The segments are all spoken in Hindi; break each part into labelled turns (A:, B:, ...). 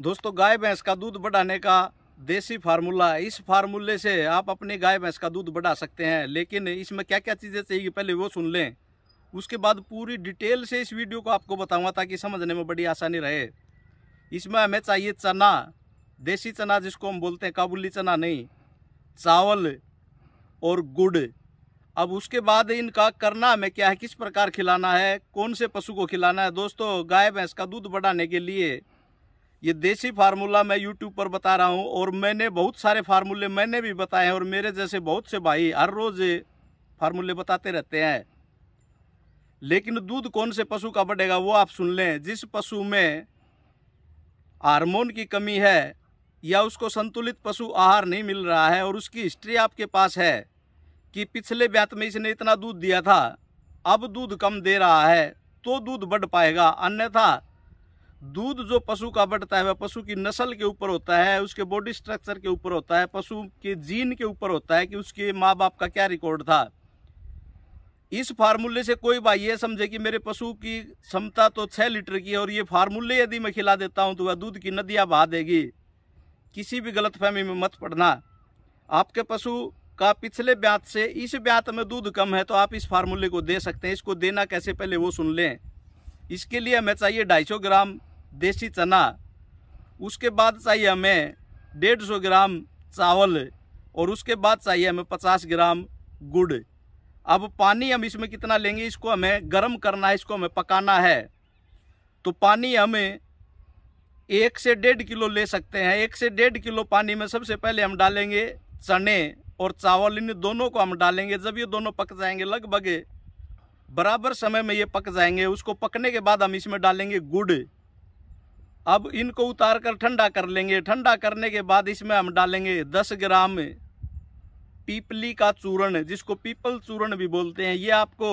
A: दोस्तों गाय भैंस का दूध बढ़ाने का देसी फार्मूला इस फार्मूले से आप अपने गाय भैंस का दूध बढ़ा सकते हैं लेकिन इसमें क्या क्या चीज़ें चाहिए पहले वो सुन लें उसके बाद पूरी डिटेल से इस वीडियो को आपको बताऊंगा ताकि समझने में बड़ी आसानी रहे इसमें हमें चाहिए चना देसी चना जिसको हम बोलते हैं काबुली चना नहीं चावल और गुड़ अब उसके बाद इनका करना हमें क्या है किस प्रकार खिलाना है कौन से पशु को खिलाना है दोस्तों गाय भैंस का दूध बढ़ाने के लिए ये देसी फार्मूला मैं यूट्यूब पर बता रहा हूँ और मैंने बहुत सारे फार्मूले मैंने भी बताए हैं और मेरे जैसे बहुत से भाई हर रोज़ फार्मूले बताते रहते हैं लेकिन दूध कौन से पशु का बढ़ेगा वो आप सुन लें जिस पशु में हार्मोन की कमी है या उसको संतुलित पशु आहार नहीं मिल रहा है और उसकी हिस्ट्री आपके पास है कि पिछले ब्यात में इसने इतना दूध दिया था अब दूध कम दे रहा है तो दूध बढ़ पाएगा अन्यथा दूध जो पशु का बढ़ता है वह पशु की नस्ल के ऊपर होता है उसके बॉडी स्ट्रक्चर के ऊपर होता है पशु के जीन के ऊपर होता है कि उसके माँ बाप का क्या रिकॉर्ड था इस फार्मूले से कोई भाई ये समझे कि मेरे पशु की क्षमता तो छः लीटर की है और ये फार्मूले यदि मैं खिला देता हूँ तो वह दूध की नदियाँ बहा देगी किसी भी गलत फहमी में मत पड़ना आपके पशु का पिछले ब्यात से इस ब्यात में दूध कम है तो आप इस फार्मूले को दे सकते हैं इसको देना कैसे पहले वो सुन लें इसके लिए हमें चाहिए ढाई ग्राम देसी चना उसके बाद चाहिए हमें डेढ़ सौ ग्राम चावल और उसके बाद चाहिए हमें पचास ग्राम गुड़ अब पानी हम इसमें कितना लेंगे इसको हमें गर्म करना है इसको हमें पकाना है तो पानी हमें एक से डेढ़ किलो ले सकते हैं एक से डेढ़ किलो पानी में सबसे पहले हम डालेंगे चने और चावल इन दोनों को हम डालेंगे जब ये दोनों पक जाएंगे लगभग बराबर समय में ये पक जाएंगे उसको पकने के बाद हम इसमें डालेंगे गुड़ अब इनको उतार कर ठंडा कर लेंगे ठंडा करने के बाद इसमें हम डालेंगे दस ग्राम पीपली का चूर्ण जिसको पीपल चूर्ण भी बोलते हैं ये आपको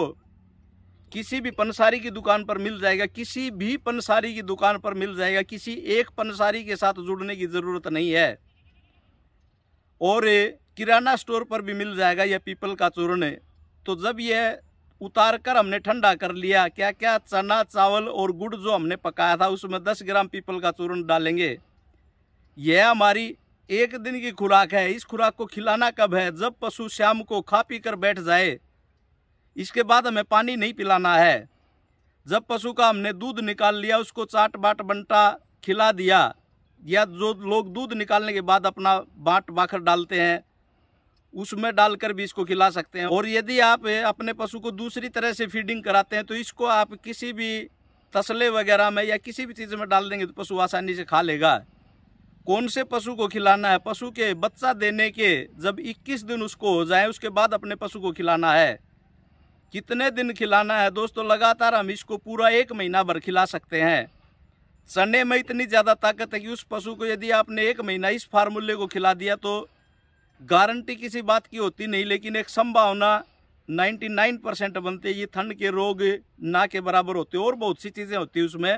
A: किसी भी पंसारी की दुकान पर मिल जाएगा किसी भी पंसारी की दुकान पर मिल जाएगा किसी एक पंसारी के साथ जुड़ने की ज़रूरत नहीं है और किराना स्टोर पर भी मिल जाएगा यह पीपल का चूर्ण तो जब यह उतार कर हमने ठंडा कर लिया क्या क्या चना चावल और गुड़ जो हमने पकाया था उसमें दस ग्राम पीपल का चूर्ण डालेंगे यह हमारी एक दिन की खुराक है इस खुराक को खिलाना कब है जब पशु शाम को खा पी कर बैठ जाए इसके बाद हमें पानी नहीं पिलाना है जब पशु का हमने दूध निकाल लिया उसको चाट बाट बंटा खिला दिया या जो लोग दूध निकालने के बाद अपना बाट बाखर डालते हैं उसमें डालकर भी इसको खिला सकते हैं और यदि आप अपने पशु को दूसरी तरह से फीडिंग कराते हैं तो इसको आप किसी भी तसले वगैरह में या किसी भी चीज़ में डाल देंगे तो पशु आसानी से खा लेगा कौन से पशु को खिलाना है पशु के बच्चा देने के जब 21 दिन उसको हो जाए उसके बाद अपने पशु को खिलाना है कितने दिन खिलाना है दोस्तों लगातार हम इसको पूरा एक महीना भर खिला सकते हैं चने में इतनी ज़्यादा ताकत है कि उस पशु को यदि आपने एक महीना इस फार्मूले को खिला दिया तो गारंटी किसी बात की होती नहीं लेकिन एक संभावना 99 परसेंट बनते ये ठंड के रोग ना के बराबर होते और बहुत सी चीज़ें होती हैं उसमें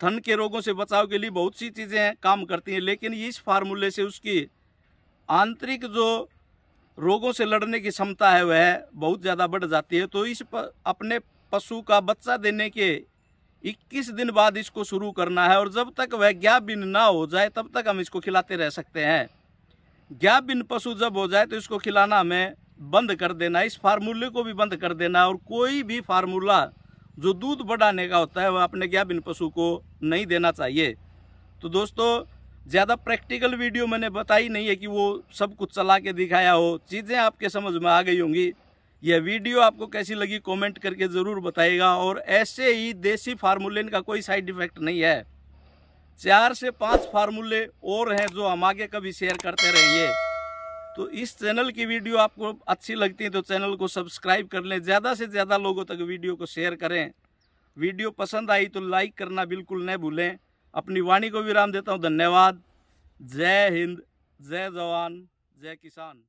A: ठंड के रोगों से बचाव के लिए बहुत सी चीज़ें काम करती हैं लेकिन इस फार्मूले से उसकी आंतरिक जो रोगों से लड़ने की क्षमता है वह बहुत ज़्यादा बढ़ जाती है तो इस प, अपने पशु का बच्चा देने के 21 दिन बाद इसको शुरू करना है और जब तक वह ज्ञापिन ना हो जाए तब तक हम इसको खिलाते रह सकते हैं गाय बिन पशु जब हो जाए तो इसको खिलाना हमें बंद कर देना इस फार्मूले को भी बंद कर देना और कोई भी फार्मूला जो दूध बढ़ाने का होता है वह अपने गाय बिन पशु को नहीं देना चाहिए तो दोस्तों ज़्यादा प्रैक्टिकल वीडियो मैंने बताई नहीं है कि वो सब कुछ चला के दिखाया हो चीज़ें आपके समझ में आ गई होंगी यह वीडियो आपको कैसी लगी कमेंट करके ज़रूर बताइएगा और ऐसे ही देसी फार्मूलिन का कोई साइड इफ़ेक्ट नहीं है चार से पांच फार्मूले और हैं जो हम आगे कभी शेयर करते रहेंगे तो इस चैनल की वीडियो आपको अच्छी लगती है तो चैनल को सब्सक्राइब कर लें ज़्यादा से ज़्यादा लोगों तक वीडियो को शेयर करें वीडियो पसंद आई तो लाइक करना बिल्कुल न भूलें अपनी वाणी को विराम देता हूँ धन्यवाद जय हिंद जय जवान जय किसान